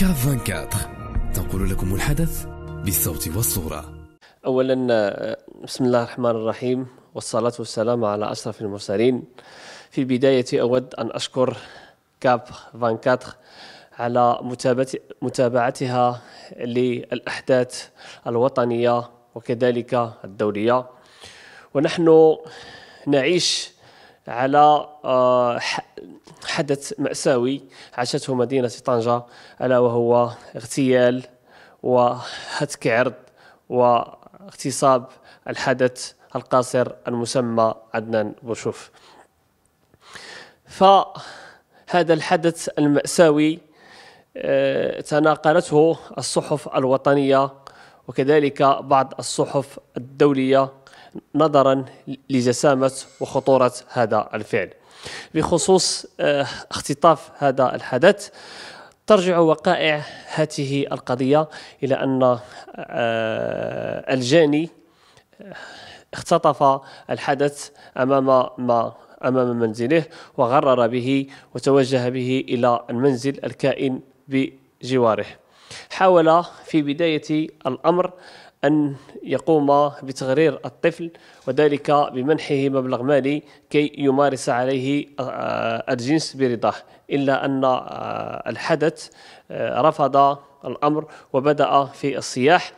كاف 24 تنقل لكم الحدث بالصوت والصورة أولا بسم الله الرحمن الرحيم والصلاة والسلام على أشرف المرسلين في البداية أود أن أشكر كاب 24 على متابعتها للأحداث الوطنية وكذلك الدولية ونحن نعيش على آه، حدث مأساوي عاشته مدينة طنجة ألا وهو اغتيال وهتك عرض واغتصاب الحدث القاصر المسمى عدنان بوشوف فهذا الحدث المأساوي آه، تناقلته الصحف الوطنية وكذلك بعض الصحف الدولية نظرا لجسامة وخطورة هذا الفعل بخصوص آه، اختطاف هذا الحدث ترجع وقائع هذه القضية إلى أن آه، الجاني آه، اختطف الحدث أمام ما أمام منزله وغرر به وتوجه به إلى المنزل الكائن بجواره حاول في بداية الأمر أن يقوم بتغرير الطفل وذلك بمنحه مبلغ مالي كي يمارس عليه آه، الجنس برضاه إلا أن آه، الحدث آه، رفض الأمر وبدأ في الصياح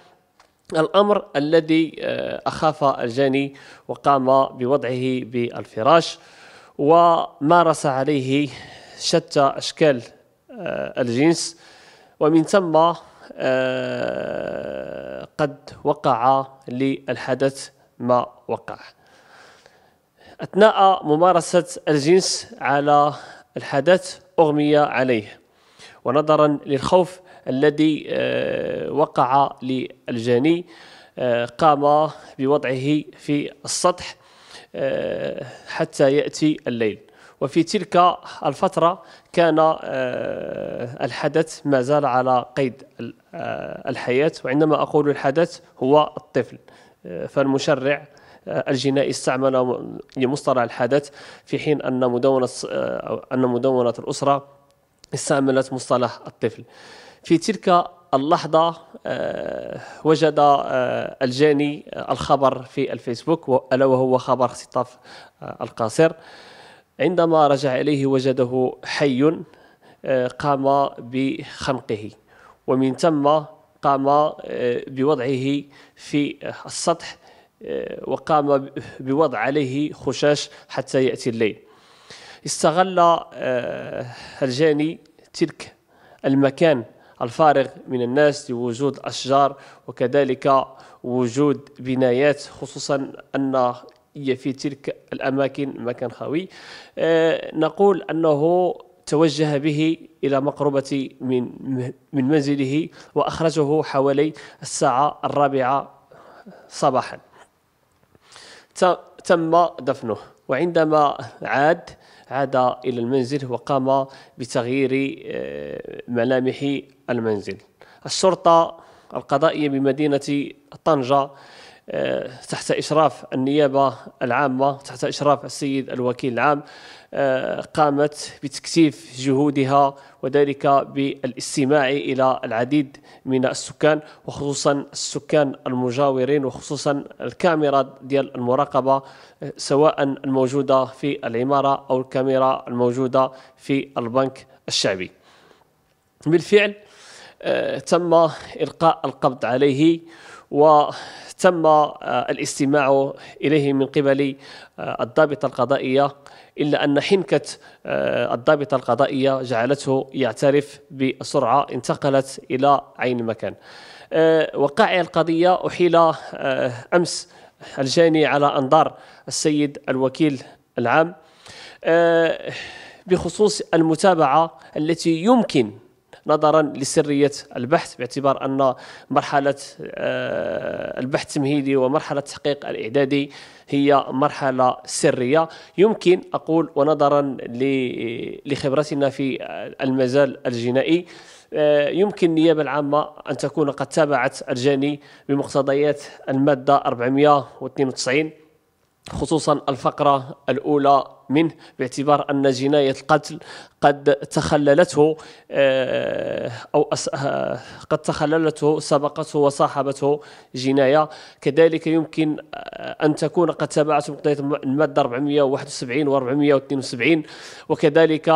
الأمر الذي أخاف الجاني وقام بوضعه بالفراش ومارس عليه شتى أشكال الجنس ومن ثم آه، قد وقع للحدث ما وقع أثناء ممارسة الجنس على الحدث أغمي عليه ونظرا للخوف الذي آه، وقع للجاني آه، قام بوضعه في السطح حتى يأتي الليل وفي تلك الفترة كان آه، الحدث ما زال على قيد آه، الحياة وعندما أقول الحدث هو الطفل آه، فالمشرع الجنائي استعمل لمصطلح الحدث في حين أن مدونة أن مدونة الأسرة استعملت مصطلح الطفل في تلك اللحظة وجد الجاني الخبر في الفيسبوك ألا وهو خبر اختطاف القاصر عندما رجع إليه وجده حي آه، قام بخنقه ومن ثم قام آه، بوضعه في السطح آه، وقام بوضع عليه خشاش حتى يأتي الليل استغل الجاني تلك المكان الفارغ من الناس لوجود أشجار وكذلك وجود بنايات خصوصا أن في تلك الأماكن مكان خاوي آه، نقول أنه توجه به إلى مقربة من من منزله وأخرجه حوالي الساعة الرابعة صباحا تم دفنه وعندما عاد عاد إلى المنزل وقام بتغيير آه، ملامح المنزل الشرطة القضائية بمدينة طنجة تحت إشراف النيابة العامة تحت إشراف السيد الوكيل العام آه، قامت بتكثيف جهودها وذلك بالاستماع إلى العديد من السكان وخصوصا السكان المجاورين وخصوصا الكاميرا ديال المراقبة آه، سواء الموجودة في العمارة أو الكاميرا الموجودة في البنك الشعبي بالفعل آه، تم إلقاء القبض عليه وتم آه، الاستماع إليه من قبل آه، الضابطة القضائية إلا أن حنكة آه، الضابطة القضائية جعلته يعترف بسرعة انتقلت إلى عين المكان وقائع القضية أحيل أمس الجاني على أنظار السيد الوكيل العام بخصوص المتابعة التي يمكن نظرا لسريه البحث باعتبار ان مرحله آه، البحث التمهيدي ومرحله التحقيق الاعدادي هي مرحله سريه يمكن اقول ونظرا لخبرتنا في المجال الجنائي آه، يمكن النيابة العامة أن تكون قد تابعت الجاني بمقتضيات المادة 492 خصوصا الفقرة الأولى منه باعتبار أن جناية القتل قد تخللته آه، أو آه، قد تخللته سبقته وصاحبته جناية كذلك يمكن آه، أن تكون قد تابعت مقتضيات المادة 471 و 472 وكذلك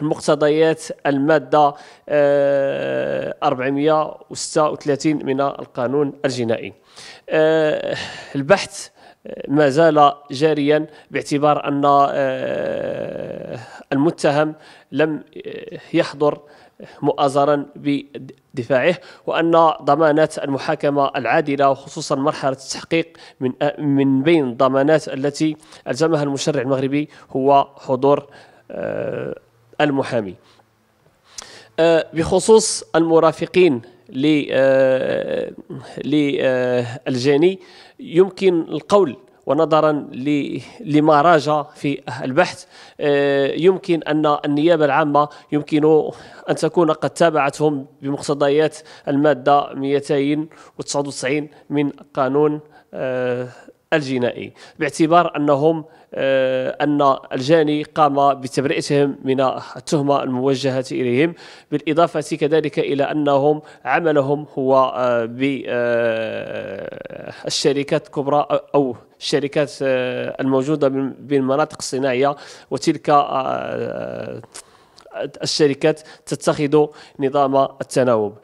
مقتضيات المادة 436 من القانون الجنائي البحث ما زال جاريا باعتبار ان آه، المتهم لم آه، يحضر مؤازرا بدفاعه وان ضمانات المحاكمه العادله وخصوصا مرحله التحقيق من آه، من بين الضمانات التي الزمها المشرع المغربي هو حضور المحامي بخصوص المرافقين للجاني آه، آه، يمكن القول ونظرا لما راجع في البحث آه، يمكن ان النيابه العامه يمكن ان تكون قد تابعتهم بمقتضيات الماده 299 من قانون الجنائي باعتبار انهم آه، ان الجاني قام بتبرئتهم من التهمه الموجهه اليهم بالاضافه كذلك الى انهم عملهم هو آه، بالشركات آه، الكبرى او الشركات الموجوده بالمناطق الصناعيه وتلك الشركات تتخذ نظام التناوب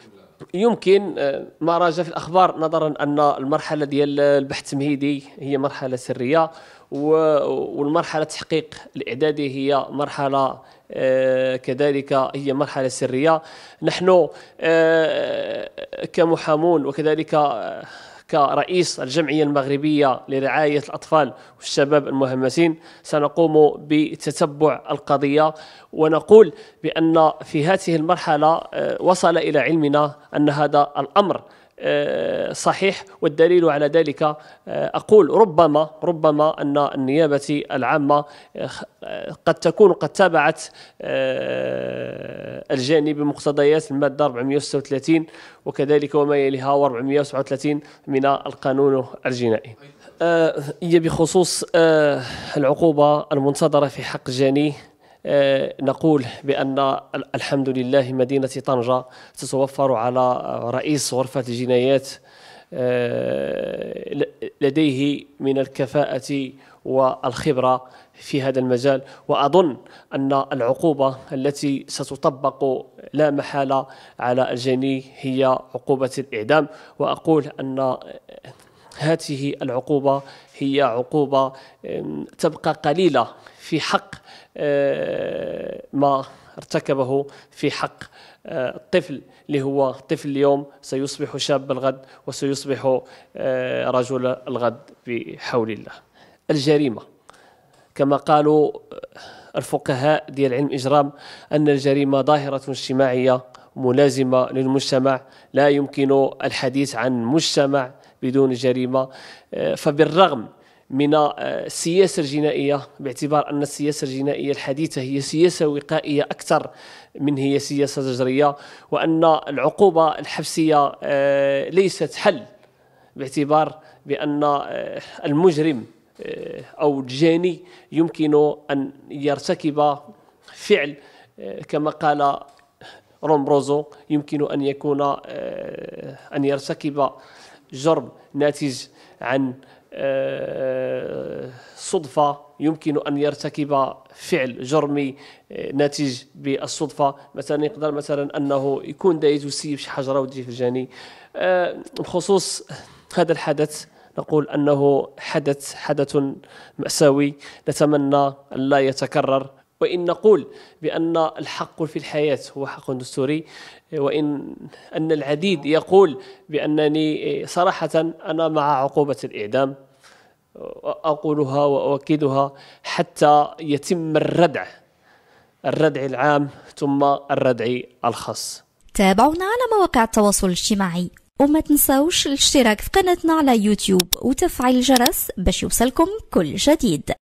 يمكن آه، ما راجع في الاخبار نظرا ان المرحله ديال البحث التمهيدي هي مرحله سريه والمرحله التحقيق الاعدادي هي مرحله آه، كذلك هي مرحله سريه نحن آه، كمحامون وكذلك كرئيس الجمعية المغربية لرعاية الأطفال والشباب المهمسين سنقوم بتتبع القضية ونقول بأن في هذه المرحلة آه، وصل إلى علمنا أن هذا الأمر آه، صحيح والدليل على ذلك آه، أقول ربما ربما أن النيابة العامة آه، قد تكون قد تابعت الجاني بمقتضيات المادة 436 وكذلك وما يليها 437 من القانون الجنائي هي بخصوص العقوبة المنتظرة في حق الجاني آه، نقول بأن الحمد لله مدينة طنجة تتوفر على رئيس غرفة الجنايات آه، لديه من الكفاءة والخبرة في هذا المجال وأظن أن العقوبة التي ستطبق لا محالة على الجني هي عقوبة الإعدام وأقول أن هذه العقوبة هي عقوبة تبقى قليلة في حق آه، ما ارتكبه في حق الطفل آه، اللي هو طفل اليوم سيصبح شاب الغد وسيصبح آه، رجل الغد بحول الله الجريمة كما قالوا الفقهاء ديال علم إجرام أن الجريمة ظاهرة اجتماعية ملازمة للمجتمع لا يمكن الحديث عن مجتمع بدون جريمه آه، فبالرغم من السياسه آه، الجنائيه باعتبار ان السياسه الجنائيه الحديثه هي سياسه وقائيه اكثر من هي سياسه تجريه وان العقوبه الحبسيه آه، ليست حل باعتبار بان المجرم او الجاني يمكن ان يرتكب فعل كما قال رومبروزو يمكن ان يكون ان يرتكب جرب ناتج عن آه، صدفة يمكن أن يرتكب فعل جرمي آه، ناتج بالصدفة مثلا يقدر مثلا أنه يكون دايز وسيب شي حجرة ودي في الجاني آه، بخصوص هذا الحدث نقول أنه حدث حدث مأساوي نتمنى أن لا يتكرر وإن نقول بأن الحق في الحياة هو حق دستوري وإن أن العديد يقول بأنني إيه، صراحة أنا مع عقوبة الإعدام أقولها وأؤكدها حتى يتم الردع الردع العام ثم الردع الخاص تابعونا على مواقع التواصل الاجتماعي وما تنساوش الاشتراك في قناتنا على يوتيوب وتفعيل الجرس باش يوصلكم كل جديد